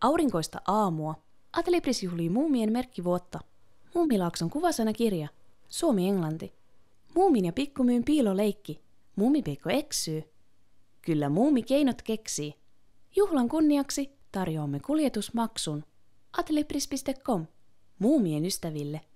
Aurinkoista aamua. Atelibris juhlii muumien merkkivuotta. Muumilaakson kuvasana kirja. Suomi-Englanti. Muumin ja pikkumyyn piiloleikki. Muumipeikko eksyy. Kyllä muumi keinot keksii. Juhlan kunniaksi tarjoamme kuljetusmaksun. Atelibris.com. Muumien ystäville.